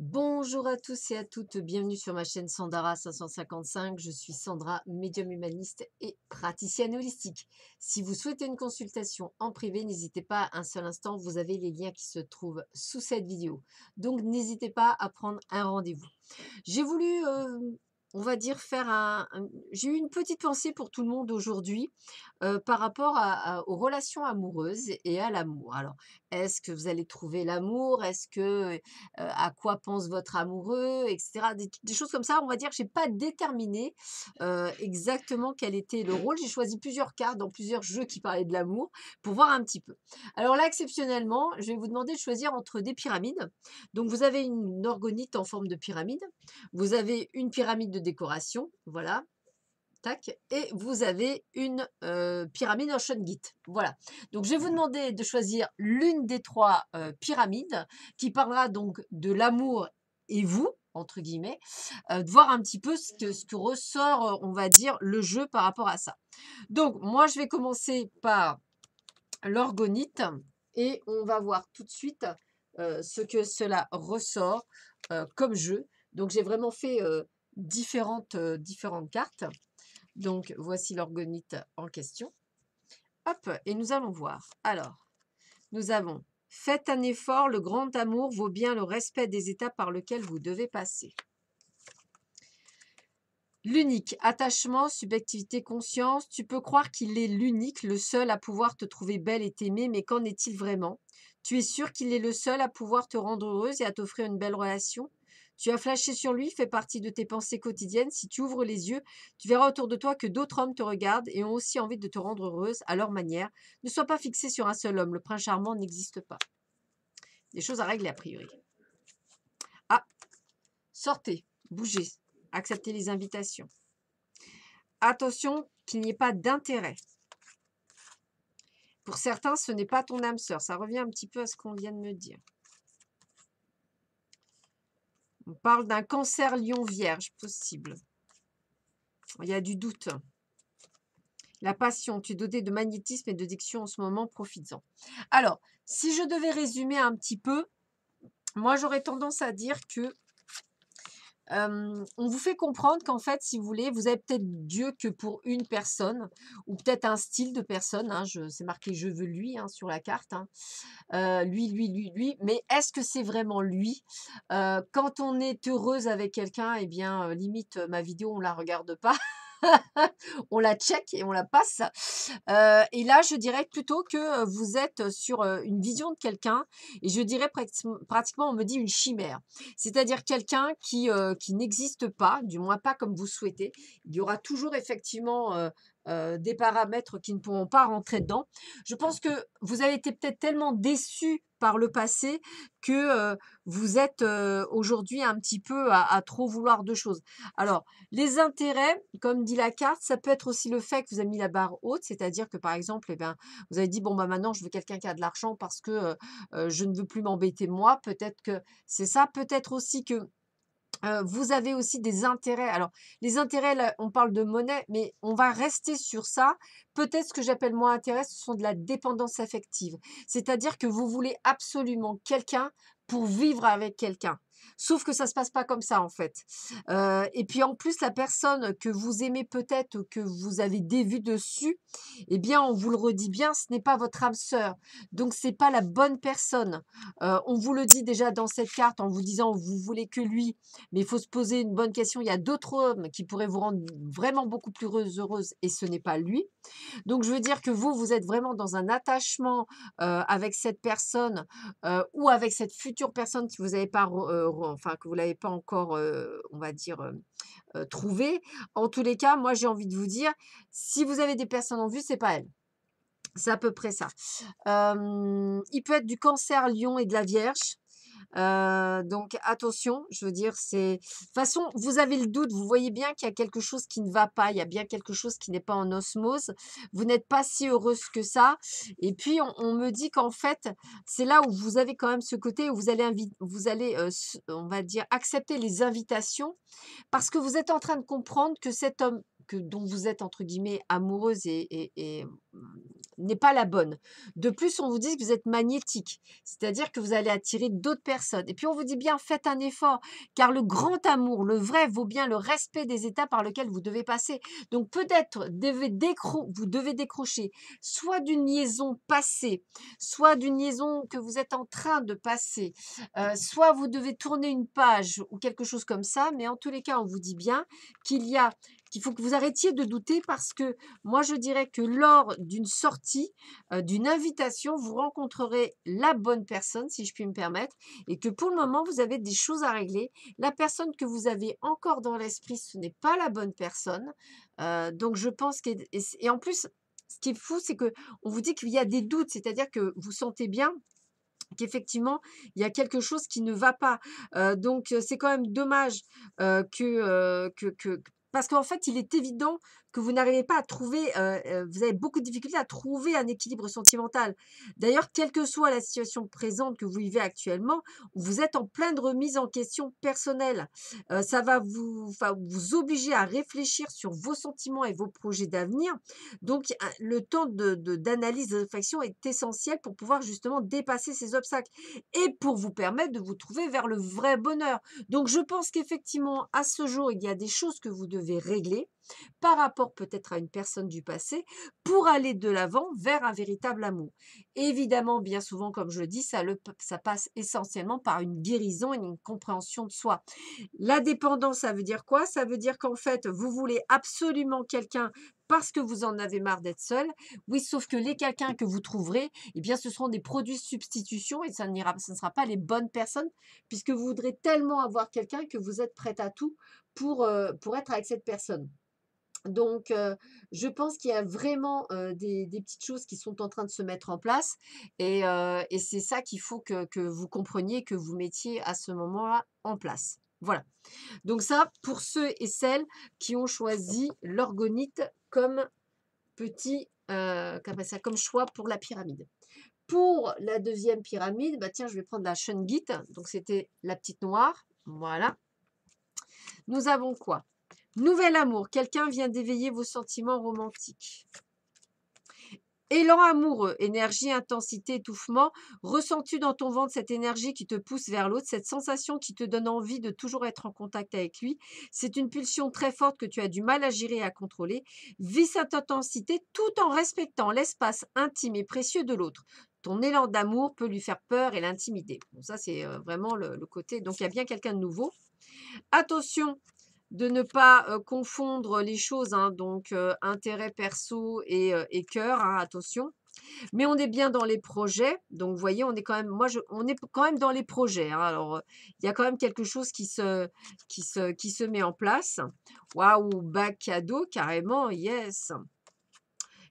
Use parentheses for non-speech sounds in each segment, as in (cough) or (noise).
Bonjour à tous et à toutes, bienvenue sur ma chaîne Sandara 555, je suis Sandra, médium humaniste et praticienne holistique. Si vous souhaitez une consultation en privé, n'hésitez pas un seul instant, vous avez les liens qui se trouvent sous cette vidéo. Donc n'hésitez pas à prendre un rendez-vous. J'ai voulu euh, on va dire faire un, j'ai eu une petite pensée pour tout le monde aujourd'hui euh, par rapport aux relations amoureuses et à l'amour. Alors, est-ce que vous allez trouver l'amour Est-ce que euh, à quoi pense votre amoureux, etc. Des, choses comme ça. On va dire, j'ai pas déterminé euh, exactement quel était le rôle. J'ai choisi plusieurs cartes dans plusieurs jeux qui parlaient de l'amour pour voir un petit peu. Alors là, exceptionnellement, je vais vous demander de choisir entre des pyramides. Donc, vous avez une orgonite en forme de pyramide. Vous avez une pyramide de décoration, voilà. Tac. Et vous avez une euh, pyramide ocean git Voilà. Donc, je vais vous demander de choisir l'une des trois euh, pyramides qui parlera donc de l'amour et vous, entre guillemets, euh, de voir un petit peu ce que, ce que ressort, on va dire, le jeu par rapport à ça. Donc, moi, je vais commencer par l'orgonite et on va voir tout de suite ce que cela ressort comme jeu. Donc, j'ai vraiment fait différentes, euh, différentes cartes. Donc, voici l'organite en question. Hop, et nous allons voir. Alors, nous avons « Faites un effort, le grand amour vaut bien le respect des états par lesquels vous devez passer. » L'unique, attachement, subjectivité, conscience, tu peux croire qu'il est l'unique, le seul à pouvoir te trouver belle et t'aimer, mais qu'en est-il vraiment Tu es sûr qu'il est le seul à pouvoir te rendre heureuse et à t'offrir une belle relation tu as flashé sur lui, fait partie de tes pensées quotidiennes. Si tu ouvres les yeux, tu verras autour de toi que d'autres hommes te regardent et ont aussi envie de te rendre heureuse à leur manière. Ne sois pas fixé sur un seul homme. Le prince charmant n'existe pas. Des choses à régler a priori. Ah, sortez, bougez, acceptez les invitations. Attention qu'il n'y ait pas d'intérêt. Pour certains, ce n'est pas ton âme sœur. Ça revient un petit peu à ce qu'on vient de me dire. On parle d'un cancer lion vierge possible. Il y a du doute. La passion, tu es doté de magnétisme et de diction en ce moment, profites-en. Alors, si je devais résumer un petit peu, moi j'aurais tendance à dire que on vous fait comprendre qu'en fait, si vous voulez, vous avez peut-être Dieu que pour une personne, ou peut-être un style de personne, hein, c'est marqué « je veux lui hein, sur la carte, hein. lui, lui, lui, lui, mais est-ce que c'est vraiment lui Quand on est heureuse avec quelqu'un, eh bien, limite, ma vidéo, on ne la regarde pas (laughs) (laughs) on la check et on la passe. Euh, et là, je dirais plutôt que vous êtes sur euh, une vision de quelqu'un, et je dirais pratiquement, on me dit une chimère, c'est-à-dire quelqu'un qui, euh, qui n'existe pas, du moins pas comme vous souhaitez. Il y aura toujours effectivement euh, des paramètres qui ne pourront pas rentrer dedans. Je pense que vous avez été peut-être tellement déçu par le passé que euh, vous êtes euh, aujourd'hui un petit peu à, trop vouloir de choses. Alors, les intérêts, comme dit la carte, ça peut être aussi le fait que vous avez mis la barre haute, c'est-à-dire que par exemple, eh bien, vous avez dit, bon, bah, maintenant, je veux quelqu'un qui a de l'argent parce que je ne veux plus m'embêter moi. Peut-être que c'est ça. Peut-être aussi que vous avez aussi des intérêts. Alors, les intérêts, là, on parle de monnaie, mais on va rester sur ça. Peut-être ce que j'appelle moi intérêt, ce sont de la dépendance affective. C'est-à-dire que vous voulez absolument quelqu'un pour vivre avec quelqu'un. Sauf que ça se passe pas comme ça en fait. Euh, et puis en plus, la personne que vous aimez peut-être que vous avez des vues dessus, eh bien, on vous le redit bien, ce n'est pas votre âme sœur. Donc c'est pas la bonne personne. Euh, on vous le dit déjà dans cette carte en vous disant vous voulez que lui, mais il faut se poser une bonne question. Il y a d'autres hommes qui pourraient vous rendre vraiment beaucoup plus heureuse et ce n'est pas lui. Donc je veux dire que vous, vous êtes vraiment dans un attachement euh, avec cette personne ou avec cette future personne que vous n'avez pas enfin que vous l'avez pas encore, on va dire, trouvé. En tous les cas, moi j'ai envie de vous dire, si vous avez des personnes en vue, c'est pas elle. C'est à peu près ça. il peut être du cancer lion et de la vierge donc attention, je veux dire, c'est... De toute façon, vous avez le doute, vous voyez bien qu'il y a quelque chose qui ne va pas, il y a bien quelque chose qui n'est pas en osmose, vous n'êtes pas si heureuse que ça. Et puis, on, me dit qu'en fait, c'est là où vous avez quand même ce côté où vous allez, vous allez on va dire, accepter les invitations parce que vous êtes en train de comprendre que cet homme que, dont vous êtes entre guillemets amoureuse et mmh, n'est pas la bonne. De plus, on vous dit que vous êtes magnétique, c'est-à-dire que vous allez attirer d'autres personnes. Et puis on vous dit bien, faites un effort, car le grand amour, le vrai, vaut bien le respect des états par lesquels vous devez passer. Donc peut-être vous devez décrocher soit d'une liaison passée, soit d'une liaison que vous êtes en train de passer, euh, soit vous devez tourner une page ou quelque chose comme ça, mais en tous les cas, on vous dit bien qu'il y a qu'il faut que vous arrêtiez de douter parce que moi je dirais que lors d'une sortie, euh, d'une invitation, vous rencontrerez la bonne personne, si je puis me permettre, et que pour le moment, vous avez des choses à régler. La personne que vous avez encore dans l'esprit, ce n'est pas la bonne personne. Euh, donc je pense que... Et, en plus, ce qui est fou, c'est qu'on vous dit qu'il y a des doutes, c'est-à-dire que vous sentez bien qu'effectivement, il y a quelque chose qui ne va pas. Euh, donc, c'est quand même dommage que, que, que, parce qu'en fait, il est évident que vous n'arrivez pas à trouver, vous avez beaucoup de difficultés à trouver un équilibre sentimental. D'ailleurs, quelle que soit la situation présente que vous vivez actuellement, vous êtes en pleine remise en question personnelle. ça va vous, vous obliger à réfléchir sur vos sentiments et vos projets d'avenir. Donc, le temps d'analyse, de, de réflexion est essentiel pour pouvoir justement dépasser ces obstacles et pour vous permettre de vous trouver vers le vrai bonheur. Donc, je pense qu'effectivement, à ce jour, il y a des choses que vous devez devez régler par rapport peut-être à une personne du passé pour aller de l'avant vers un véritable amour. Évidemment, bien souvent, comme je le dis, ça, le, ça passe essentiellement par une guérison et une compréhension de soi. La dépendance, ça veut dire quoi Ça veut dire qu'en fait, vous voulez absolument quelqu'un parce que vous en avez marre d'être seul. Oui, sauf que les quelqu'un que vous trouverez, eh bien, ce seront des produits de substitution et ça n'ira, ce ne sera pas les bonnes personnes puisque vous voudrez tellement avoir quelqu'un que vous êtes prête à tout pour, être avec cette personne. Donc, je pense qu'il y a vraiment des, petites choses qui sont en train de se mettre en place. Et, c'est ça qu'il faut que, vous compreniez, que vous mettiez à ce moment-là en place. Voilà. Donc ça, pour ceux et celles qui ont choisi l'orgonite comme petit, comme, ça, comme choix pour la pyramide. Pour la deuxième pyramide, bah tiens, je vais prendre la shungite. Donc c'était la petite noire. Voilà. Nous avons quoi Nouvel amour. Quelqu'un vient d'éveiller vos sentiments romantiques. Élan amoureux, énergie, intensité, étouffement. Ressens-tu dans ton ventre cette énergie qui te pousse vers l'autre, cette sensation qui te donne envie de toujours être en contact avec lui C'est une pulsion très forte que tu as du mal à gérer et à contrôler. Vis cette intensité tout en respectant l'espace intime et précieux de l'autre. Ton élan d'amour peut lui faire peur et l'intimider. ça, c'est euh, vraiment le, côté. Donc, il y a bien quelqu'un de nouveau. Attention de ne pas euh, confondre les choses, hein. donc euh, intérêt perso et, cœur, hein, attention. Mais on est bien dans les projets. Donc, vous voyez, on est quand même, moi, je, on est quand même dans les projets. Hein. Alors, il y a quand même quelque chose qui se, qui se, qui se met en place. Waouh, bac cadeau, carrément, yes.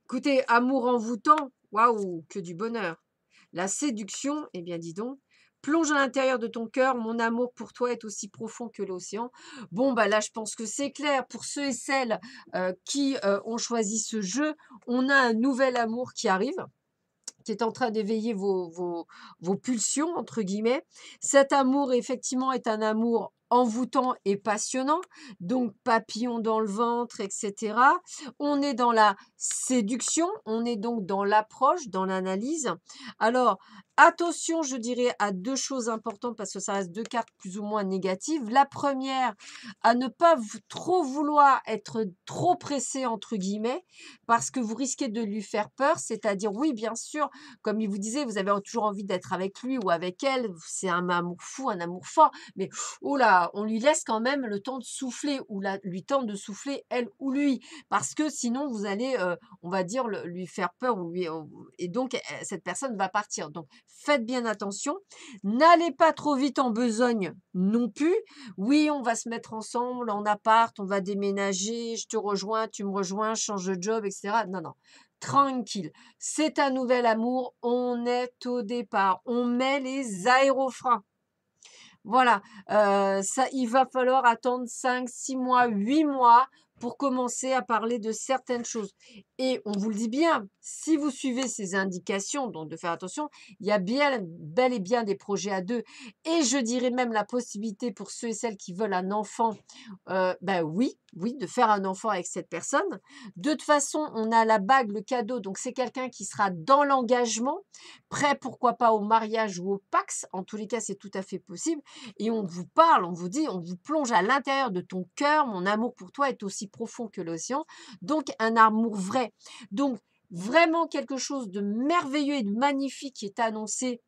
Écoutez, amour envoûtant, waouh, que du bonheur. La séduction, eh bien dis donc, plonge à l'intérieur de ton cœur, mon amour pour toi est aussi profond que l'océan. Bon, bah là, je pense que c'est clair. Pour ceux et celles euh, qui euh, ont choisi ce jeu, on a un nouvel amour qui arrive qui est en train d'éveiller vos, vos, vos, pulsions, entre guillemets. Cet amour, effectivement, est un amour envoûtant et passionnant, donc papillon dans le ventre, etc. On est dans la séduction, on est donc dans l'approche, dans l'analyse. Alors, Attention, je dirais, à deux choses importantes parce que ça reste deux cartes plus ou moins négatives. La première, à ne pas trop vouloir être trop pressé, entre guillemets, parce que vous risquez de lui faire peur. C'est-à-dire, oui, bien sûr, comme il vous disait, vous avez toujours envie d'être avec lui ou avec elle. C'est un amour fou, un amour fort. Mais oh là, on lui laisse quand même le temps de souffler ou la, lui tente de souffler, elle ou lui. Parce que sinon, vous allez, euh, on va dire, lui faire peur lui, euh, et donc, eh, cette personne va partir. Donc, Faites bien attention. N'allez pas trop vite en besogne non plus. Oui, on va se mettre ensemble en appart, on va déménager, je te rejoins, tu me rejoins, je change de job, etc. Non, non tranquille. C'est un nouvel amour, on est au départ, on met les aérofreins. Voilà, euh, ça, il va falloir attendre 5, 6 mois, 8 mois pour commencer à parler de certaines choses. Et on vous le dit bien, si vous suivez ces indications, donc de faire attention, il y a bien, bel et bien des projets à deux. Et je dirais même la possibilité pour ceux et celles qui veulent un enfant, euh, ben oui, oui, de faire un enfant avec cette personne. De toute façon, on a la bague, le cadeau, donc c'est quelqu'un qui sera dans l'engagement, prêt pourquoi pas au mariage ou au pax, en tous les cas c'est tout à fait possible. Et on vous parle, on vous dit, on vous plonge à l'intérieur de ton cœur, mon amour pour toi est aussi profond que l'océan. Donc un amour vrai donc, vraiment quelque chose de merveilleux et de magnifique qui est annoncé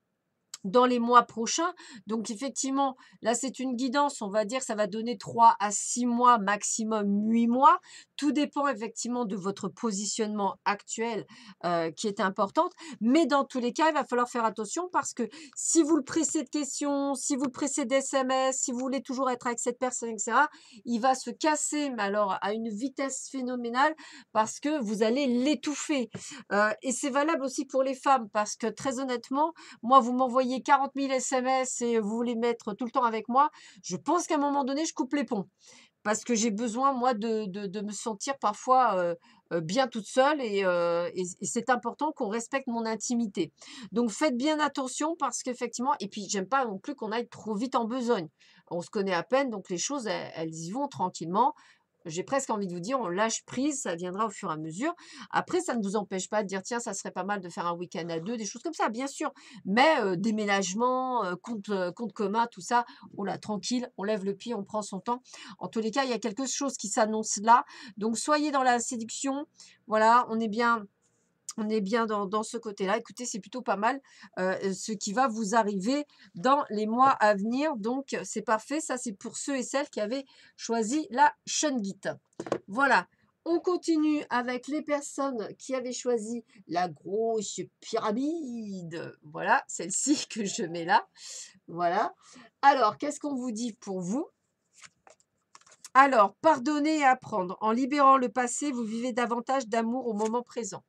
dans les mois prochains. Donc effectivement, là c'est une guidance, on va dire ça va donner 3 à 6 mois, maximum 8 mois. Tout dépend effectivement de votre positionnement actuel euh, qui est importante. Mais dans tous les cas, il va falloir faire attention parce que si vous le pressez de questions, si vous le pressez d'SMS, si vous voulez toujours être avec cette personne, etc., il va se casser, mais alors à une vitesse phénoménale parce que vous allez l'étouffer. Euh, et c'est valable aussi pour les femmes parce que très honnêtement, moi vous m'envoyez 40 000 SMS et vous voulez mettre tout le temps avec moi, je pense qu'à un moment donné, je coupe les ponts. Parce que j'ai besoin, moi, de, me sentir parfois euh, euh, bien toute seule euh, et, c'est important qu'on respecte mon intimité. Donc faites bien attention parce qu'effectivement, et puis j'aime pas non plus qu'on aille trop vite en besogne. On se connaît à peine, donc les choses, elles y vont tranquillement j'ai presque envie de vous dire, on lâche prise, ça viendra au fur et à mesure. Après, ça ne vous empêche pas de dire, tiens, ça serait pas mal de faire un week-end à deux, des choses comme ça, bien sûr. Mais déménagement, compte, compte, commun, tout ça, on l'a tranquille, on lève le pied, on prend son temps. En tous les cas, il y a quelque chose qui s'annonce là. Donc, soyez dans la séduction. Voilà, on est bien on est bien dans, ce côté-là. Écoutez, c'est plutôt pas mal euh, ce qui va vous arriver dans les mois à venir. Donc, c'est parfait. Ça, c'est pour ceux et celles qui avaient choisi la Shungit. Voilà. On continue avec les personnes qui avaient choisi la grosse pyramide. Voilà, celle-ci (laughs) que je mets là. Voilà. Alors, qu'est-ce qu'on vous dit pour vous alors, pardonner et apprendre. En libérant le passé, vous vivez davantage d'amour au moment présent.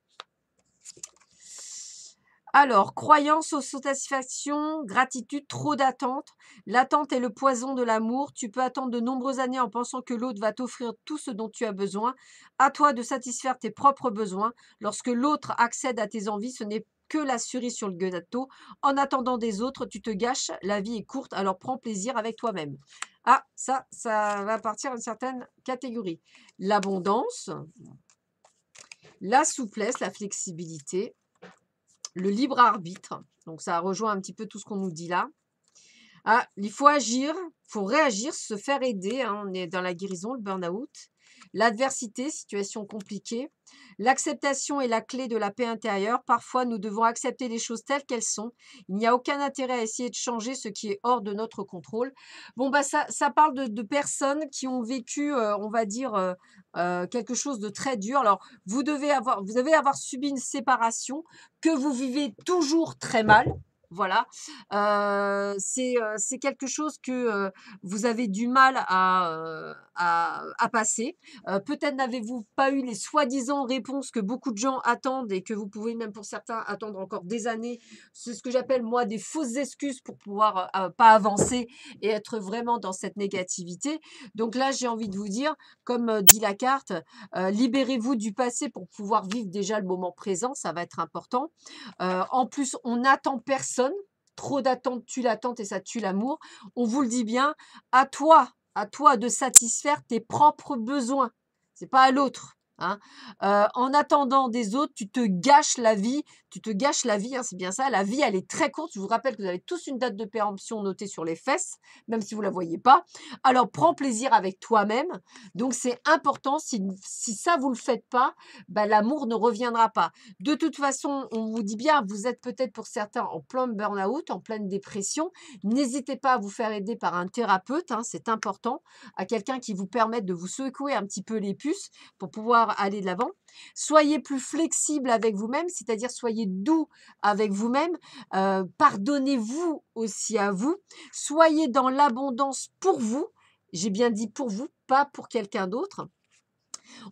Alors, croyance aux satisfactions, gratitude, trop d'attente. L'attente est le poison de l'amour. Tu peux attendre de nombreuses années en pensant que l'autre va t'offrir tout ce dont tu as besoin. À toi de satisfaire tes propres besoins. Lorsque l'autre accède à tes envies, ce n'est que la cerise sur le gâteau. En attendant des autres, tu te gâches. La vie est courte, alors prends plaisir avec toi-même. Ah, ça, ça va partir d'une certaine catégorie. L'abondance, la souplesse, la flexibilité, le libre arbitre. Donc ça rejoint un petit peu tout ce qu'on nous dit là. Ah, il faut agir, il faut réagir, se faire aider. Hein. On est dans la guérison, le burn-out. L'adversité, situation compliquée. L'acceptation est la clé de la paix intérieure. Parfois, nous devons accepter les choses telles qu'elles sont. Il n'y a aucun intérêt à essayer de changer ce qui est hors de notre contrôle. Bon, bah ça, ça parle de, personnes qui ont vécu, euh, on va dire, euh, euh, quelque chose de très dur. Alors, vous devez avoir, vous devez avoir subi une séparation que vous vivez toujours très mal. Voilà. c'est quelque chose que vous avez du mal à, à, passer. Peut-être n'avez-vous pas eu les soi-disant réponses que beaucoup de gens attendent et que vous pouvez même pour certains attendre encore des années. C'est ce que j'appelle moi des fausses excuses pour pouvoir pas avancer et être vraiment dans cette négativité. Donc là, j'ai envie de vous dire, comme dit la carte, libérez-vous du passé pour pouvoir vivre déjà le moment présent, ça va être important. en plus, on n'attend personne Trop d'attente tue l'attente et ça tue l'amour. On vous le dit bien, à toi, à toi de satisfaire tes propres besoins. C'est pas à l'autre. Hein. en attendant des autres, tu te gâches la vie. Tu te gâches la vie, hein, c'est bien ça. La vie, elle est très courte. Je vous rappelle que vous avez tous une date de péremption notée sur les fesses, même si vous ne la voyez pas. Alors, prends plaisir avec toi-même. Donc, c'est important. Si, ça, vous le faites pas, bah, l'amour ne reviendra pas. De toute façon, on vous dit bien, vous êtes peut-être pour certains en plein burn-out, en pleine dépression. N'hésitez pas à vous faire aider par un thérapeute, hein, c'est important, à quelqu'un qui vous permette de vous secouer un petit peu les puces pour pouvoir aller de l'avant. Soyez plus flexible avec vous-même, c'est-à-dire soyez doux avec vous-même. Euh, pardonnez-vous aussi à vous. Soyez dans l'abondance pour vous. J'ai bien dit pour vous, pas pour quelqu'un d'autre.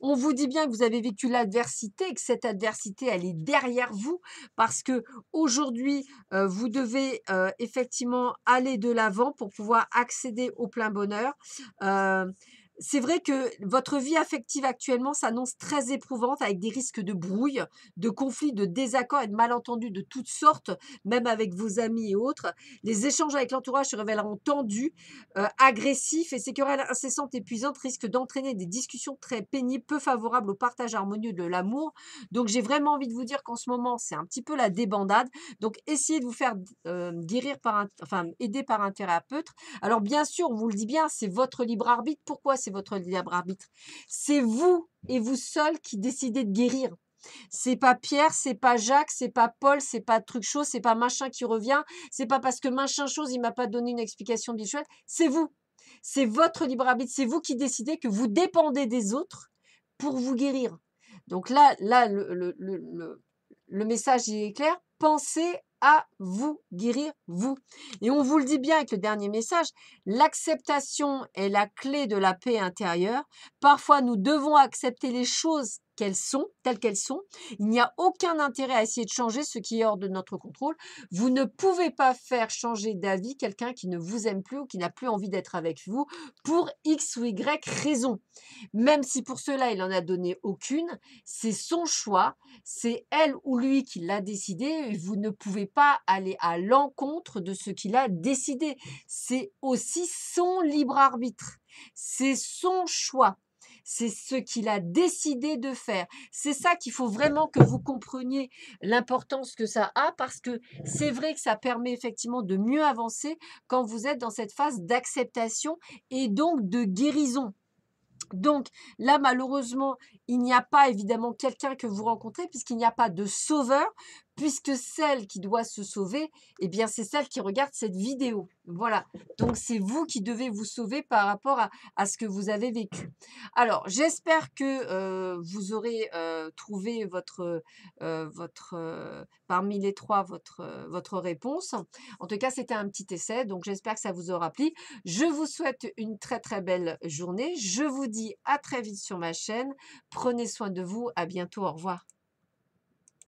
On vous dit bien que vous avez vécu l'adversité et que cette adversité, elle est derrière vous parce que aujourd'hui, euh, vous devez euh, effectivement aller de l'avant pour pouvoir accéder au plein bonheur c'est vrai que votre vie affective actuellement s'annonce très éprouvante avec des risques de brouille, de conflits, de désaccords et de malentendus de toutes sortes, même avec vos amis et autres. Les échanges avec l'entourage se révéleront tendus, euh, agressifs et ces querelles incessantes et épuisantes risquent d'entraîner des discussions très pénibles, peu favorables au partage harmonieux de l'amour. Donc j'ai vraiment envie de vous dire qu'en ce moment, c'est un petit peu la débandade. Donc essayez de vous faire euh, guérir par un, enfin aider par un thérapeute. Alors bien sûr, on vous le dit bien, c'est votre libre arbitre. Pourquoi votre libre arbitre. C'est vous et vous seul qui décidez de guérir. C'est pas Pierre, c'est pas Jacques, c'est pas Paul, c'est pas truc Chaud, c'est pas machin qui revient, c'est pas parce que machin chose il m'a pas donné une explication visuelle. c'est vous. C'est votre libre arbitre, c'est vous qui décidez que vous dépendez des autres pour vous guérir. Donc là, là le, le, le, message est clair. Pensez à vous, guérir vous. Et on vous le dit bien avec le dernier message, l'acceptation est la clé de la paix intérieure. Parfois, nous devons accepter les choses qu'elles sont, telles qu'elles sont. Il n'y a aucun intérêt à essayer de changer ce qui est hors de notre contrôle. Vous ne pouvez pas faire changer d'avis quelqu'un qui ne vous aime plus ou qui n'a plus envie d'être avec vous pour X ou Y raison. Même si pour cela, il n'en a donné aucune, c'est son choix, c'est elle ou lui qui l'a décidé et vous ne pouvez pas aller à l'encontre de ce qu'il a décidé. C'est aussi son libre arbitre. C'est son choix c'est ce qu'il a décidé de faire. C'est ça qu'il faut vraiment que vous compreniez l'importance que ça a parce que c'est vrai que ça permet effectivement de mieux avancer quand vous êtes dans cette phase d'acceptation et donc de guérison. Donc là, malheureusement, il n'y a pas évidemment quelqu'un que vous rencontrez puisqu'il n'y a pas de sauveur puisque celle qui doit se sauver, eh bien, c'est celle qui regarde cette vidéo. Voilà. Donc, c'est vous qui devez vous sauver par rapport à, ce que vous avez vécu. Alors, j'espère que euh, vous aurez euh, trouvé votre, euh, votre parmi les trois, votre, votre réponse. En tout cas, c'était un petit essai, donc j'espère que ça vous aura plu. Je vous souhaite une très, très belle journée. Je vous dis à très vite sur ma chaîne. Prenez soin de vous. À bientôt. Au revoir.